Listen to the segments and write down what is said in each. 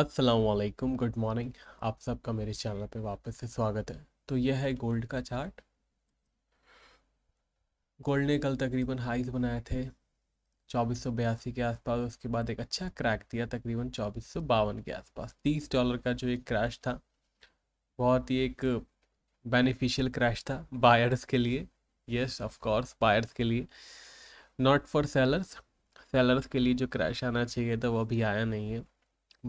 असलकुम good morning आप सबका मेरे चैनल पे वापस से स्वागत है तो यह है गोल्ड का चार्ट गोल्ड ने कल तकरीबन हाइज बनाए थे चौबीस सौ बयासी के आसपास उसके बाद एक अच्छा क्रैक दिया तकरीबन चौबीस सौ बावन के आसपास तीस डॉलर का जो एक क्रैश था बहुत ही एक बेनिफिशियल क्रैश था बायर्स के लिए यस ऑफकोर्स बायर्स के लिए नॉट फॉर सेलर्स सेलर्स के लिए जो क्रैश आना चाहिए था वो अभी आया नहीं है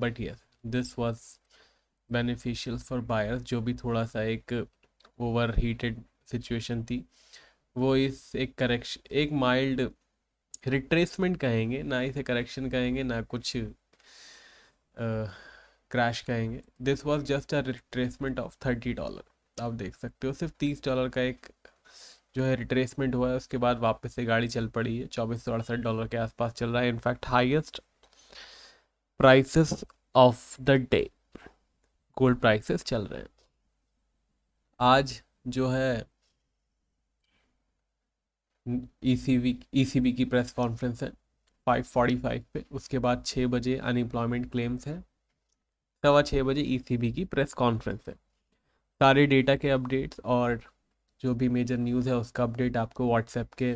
but yes this was beneficial for buyers जो भी थोड़ा सा एक ओवर हीटेड सिचुएशन थी वो इस एक करेक्शन एक माइल्ड रिट्रेसमेंट कहेंगे ना इसे करेक्शन कहेंगे ना कुछ क्रैश कहेंगे this was just a retracement of thirty dollar आप देख सकते हो सिर्फ तीस डॉलर का एक जो है रिट्रेसमेंट हुआ है उसके बाद वापस से गाड़ी चल पड़ी है चौबीस सौ अड़सठ डॉलर के आसपास चल रहा है in fact highest prices of the day gold prices चल रहे हैं आज जो है ईसीबी e ईसीबी e की प्रेस कॉन्फ्रेंस है 5:45 पे उसके बाद छः बजे अनएम्प्लॉयमेंट क्लेम्स है सवा छः बजे ईसीबी e की प्रेस कॉन्फ्रेंस है सारे डेटा के अपडेट्स और जो भी मेजर न्यूज़ है उसका अपडेट आपको व्हाट्सएप के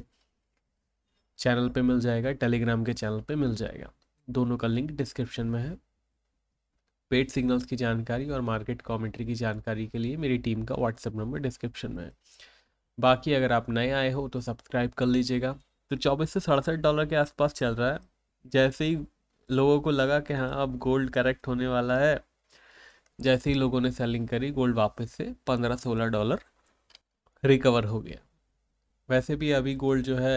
चैनल पे मिल जाएगा टेलीग्राम के चैनल पे मिल जाएगा दोनों का लिंक डिस्क्रिप्शन में है पेड सिग्नल्स की जानकारी और मार्केट कॉमेंट्री की जानकारी के लिए मेरी टीम का व्हाट्सएप नंबर डिस्क्रिप्शन में है बाकी अगर आप नए आए हो तो सब्सक्राइब कर लीजिएगा तो चौबीस से सड़सठ डॉलर के आसपास चल रहा है जैसे ही लोगों को लगा कि हाँ अब गोल्ड करेक्ट होने वाला है जैसे ही लोगों ने सेलिंग करी गोल्ड वापस से पंद्रह सोलह डॉलर रिकवर हो गया वैसे भी अभी गोल्ड जो है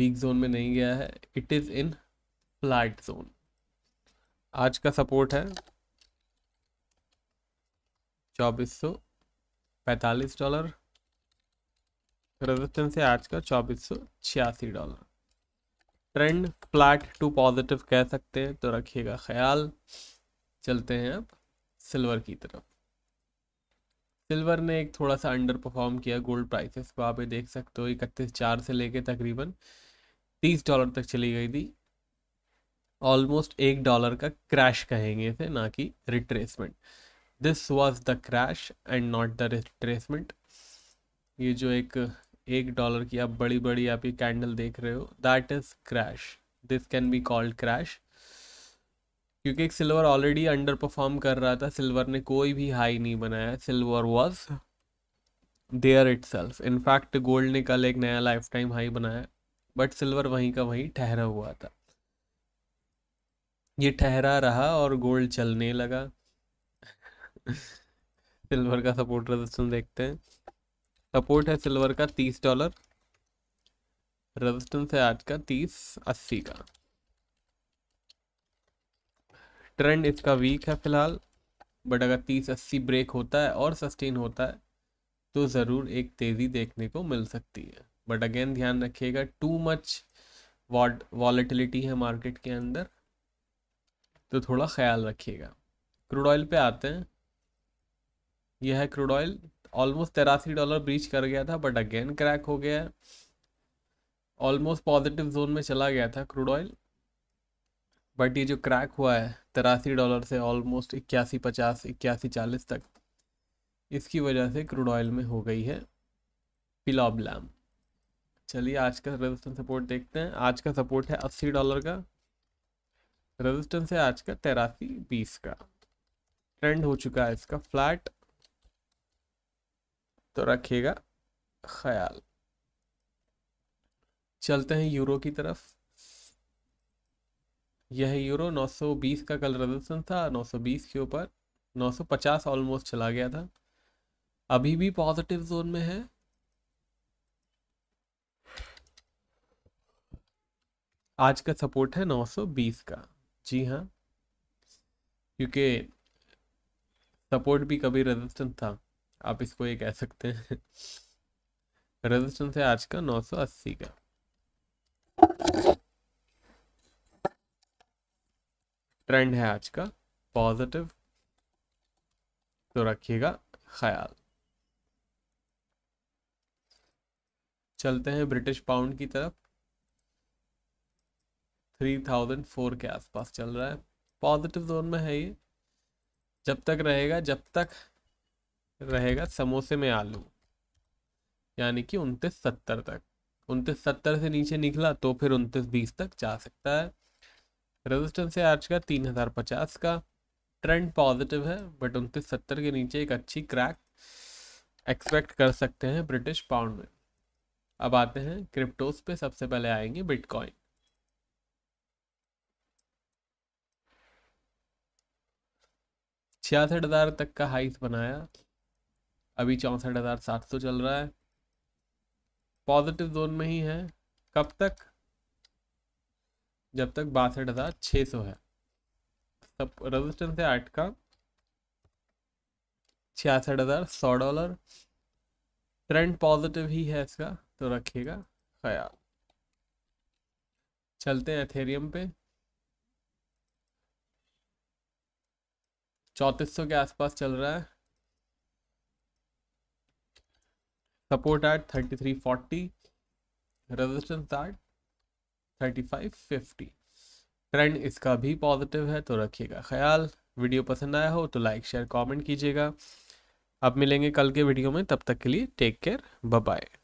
वीक जोन में नहीं गया है it is in flat zone आज का सपोर्ट है चौबीस सौ पैंतालीस डॉलर रेजिस्टेंस है आज का चौबीस सौ छियासी dollar trend flat to positive कह सकते हैं तो रखिएगा ख्याल चलते हैं अब सिल्वर की तरफ सिल्वर ने एक थोड़ा सा अंडर परफॉर्म किया गोल्ड प्राइसेस को आप देख सकते हो इकतीस चार से लेके तकरीबन तीस डॉलर तक चली गई थी ऑलमोस्ट एक डॉलर का क्रैश कहेंगे इसे ना कि retracement this was the crash and not the retracement ये जो एक एक डॉलर की आप बड़ी बड़ी आप ये कैंडल देख रहे हो that is crash this can be called crash क्योंकि एक सिल्वर ऑलरेडी अंडर परफॉर्म कर रहा था सिल्वर ने कोई भी हाई नहीं बनाया silver was there itself in fact gold ने कल एक नया लाइफ टाइम हाई बनाया बट सिल्वर वहीं का वहीं ठहरा हुआ था ये ठहरा रहा और गोल्ड चलने लगा सिल्वर का सपोर्ट रेजिस्टेंस देखते हैं सपोर्ट है सिल्वर का तीस डॉलर रेजिस्टेंस है आज का तीस अस्सी का ट्रेंड इसका वीक है फिलहाल बट अगर तीस अस्सी ब्रेक होता है और सस्टेन होता है तो ज़रूर एक तेज़ी देखने को मिल सकती है बट अगेन ध्यान रखिएगा टू मच वॉट वॉलेटिलिटी है मार्केट के अंदर तो थोड़ा ख्याल रखिएगा क्रूड ऑयल पे आते हैं यह है क्रूड ऑयल ऑलमोस्ट तेरासी डॉलर ब्रीच कर गया था बट अगेन क्रैक हो गया है ऑलमोस्ट पॉजिटिव जोन में चला गया था क्रूड ऑयल बट ये जो क्रैक हुआ है तेरासी डॉलर से ऑलमोस्ट इक्यासी पचास इक्यासी चालीस तक इसकी वजह से क्रूड ऑयल में हो गई है पिलाब्लैम चलिए आज का रेजिस्टेंस सपोर्ट देखते हैं आज का सपोर्ट है अस्सी डॉलर का रेजिस्टेंस है आज का तेरासी बीस का ट्रेंड हो चुका है इसका फ्लैट तो रखिएगा ख्याल चलते हैं यूरो की तरफ यह यूरो 920 का कल रेजिस्टेंस था 920 के ऊपर 950 ऑलमोस्ट चला गया था अभी भी पॉजिटिव जोन में है आज का सपोर्ट है 920 का जी हाँ क्योंकि सपोर्ट भी कभी रेजिस्टेंस था आप इसको ये कह सकते हैं रेजिस्टेंस है आज का 980 का ट्रेंड है आज का पॉजिटिव तो रखिएगा ख्याल चलते हैं ब्रिटिश पाउंड की तरफ थ्री थाउजेंड फोर के आसपास चल रहा है पॉजिटिव जोन में है ये जब तक रहेगा जब तक रहेगा समोसे में आलू यानी कि उनतीस सत्तर तक उनतीस सत्तर से नीचे निकला तो फिर उनतीस बीस तक जा सकता है रेजिस्टेंस है आज का तीन हज़ार पचास का ट्रेंड पॉजिटिव है बट उनतीस सत्तर के नीचे एक अच्छी क्रैक एक्सपेक्ट कर सकते हैं ब्रिटिश पाउंड में अब आते हैं क्रिप्टोज पे सबसे पहले आएंगे बिटकॉइन छियासठ हज़ार तक का हाइस बनाया अभी चौंसठ हज़ार सात सौ चल रहा है पॉजिटिव जोन में ही है कब तक जब तक बासठ हज़ार छ सौ है सब रेजिस्टेंस है आठ का छियासठ हज़ार सौ डॉलर ट्रेंड पॉजिटिव ही है इसका तो रखिएगा ख्याल चलते हैं एथेरियम पे सौ के आसपास चल रहा है support at thirty three forty resistance at thirty five fifty trend इसका भी पॉजिटिव है तो रखिएगा ख्याल वीडियो पसंद आया हो तो लाइक शेयर कमेंट कीजिएगा अब मिलेंगे कल के वीडियो में तब तक के लिए टेक केयर बाय